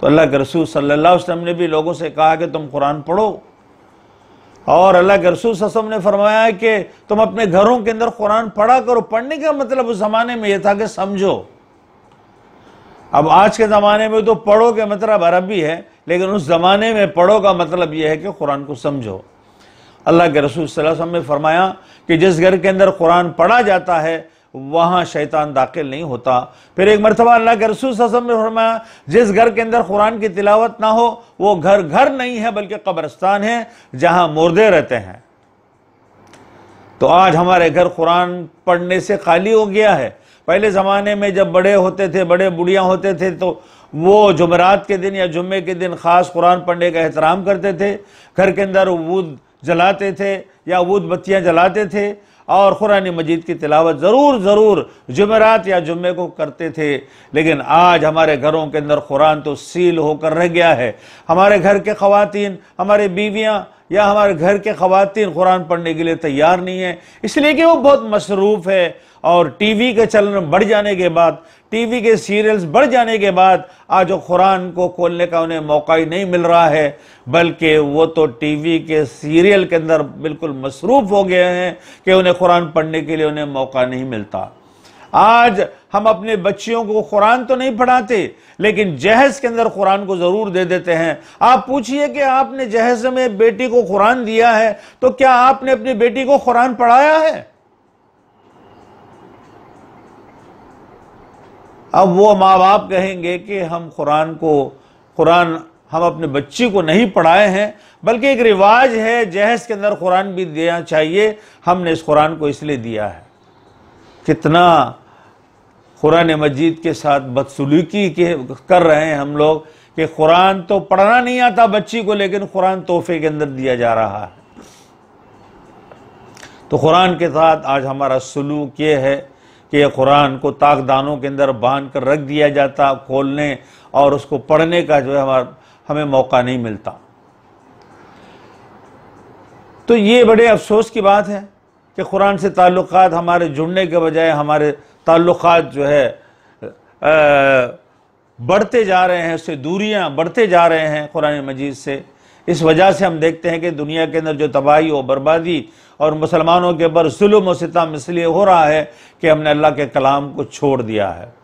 तो अल्लाह के रसूल सल्लल्लाहु अलैहि वसल्लम ने भी लोगों से कहा कि तुम कुरान पढ़ो और अल्लाह के रसूल वसम ने फरमाया कि तुम अपने घरों के अंदर कुरान पढ़ा करो पढ़ने का मतलब उस ज़माने में यह था कि समझो अब आज के ज़माने में तो पढ़ो के मतलब अरबी है लेकिन उस ज़माने में पढ़ो का मतलब यह है कि कुरान को समझो अल्लाह के रसूल वसल्लम ने फरमाया कि जिस घर के अंदर कुरान पढ़ा जाता है वहाँ शैतान दाखिल नहीं होता फिर एक मरतबा अल्लाह के रसूल ने फरमाया जिस घर के अंदर कुरान की तिलावत ना हो वो घर घर नहीं है बल्कि कब्रस्तान है जहाँ मुर्दे रहते हैं तो आज हमारे घर कुरान पढ़ने से खाली हो गया है पहले ज़माने में जब बड़े होते थे बड़े बुढ़िया होते थे तो वो जुमरात के दिन या जुम्मे के दिन ख़ास कुरान पढ़ने का एहतराम करते थे घर के अंदर वूद जलाते थे या वूद बत्तियां जलाते थे और क़ुरान मजीद की तिलावत ज़रूर ज़रूर जुमेरात या जुम्मे को करते थे लेकिन आज हमारे घरों के अंदर कुरान तो सील होकर रह गया है हमारे घर के ख़वान हमारे बीवियाँ या हमारे घर के ख़वान कुरान पढ़ने के लिए तैयार नहीं है इसलिए कि वो बहुत मसरूफ़ है और टी वी के चलन बढ़ जाने के बाद टी वी के सीरियल्स बढ़ जाने के बाद आज वो कुरान को खोलने का उन्हें मौका ही नहीं मिल रहा है बल्कि वो तो टी वी के सीरियल के अंदर बिल्कुल मसरूफ़ हो गए हैं कि उन्हें कुरान पढ़ने के लिए उन्हें मौका नहीं मिलता आज हम अपने बच्चियों को कुरान तो नहीं पढ़ाते लेकिन जहेज के अंदर कुरान को ज़रूर दे देते हैं आप पूछिए कि आपने जहेज में बेटी को कुरान दिया है तो क्या आपने अपनी बेटी को कुरान पढ़ाया है अब वो माँ बाप कहेंगे कि हम कुरान को कुरान हम अपने बच्ची को नहीं पढ़ाए हैं बल्कि एक रिवाज है जहेज के अंदर कुरान भी देना चाहिए हमने इस कुरान को इसलिए दिया है कितना कुरान मजीद के साथ बदसलूकी के कर रहे हैं हम लोग कि कुरान तो पढ़ना नहीं आता बच्ची को लेकिन कुरान तोहफे के अंदर दिया जा रहा है तो कुरान के साथ आज हमारा सलूक ये है कि कुरान को ताकदानों के अंदर बांध कर रख दिया जाता खोलने और उसको पढ़ने का जो है हमारा हमें मौका नहीं मिलता तो ये बड़े अफसोस की बात है कि कुरान से ताल्लुक़ हमारे जुड़ने के बजाय हमारे ताल्लुक़ जो है आ, बढ़ते जा रहे हैं उससे दूरियां बढ़ते जा रहे हैं कुरान मजीद से इस वजह से हम देखते हैं कि दुनिया के अंदर जो तबाही और बर्बादी और मुसलमानों के ऊपर जुल्म और सितम इसलिए हो रहा है कि हमने अल्लाह के कलाम को छोड़ दिया है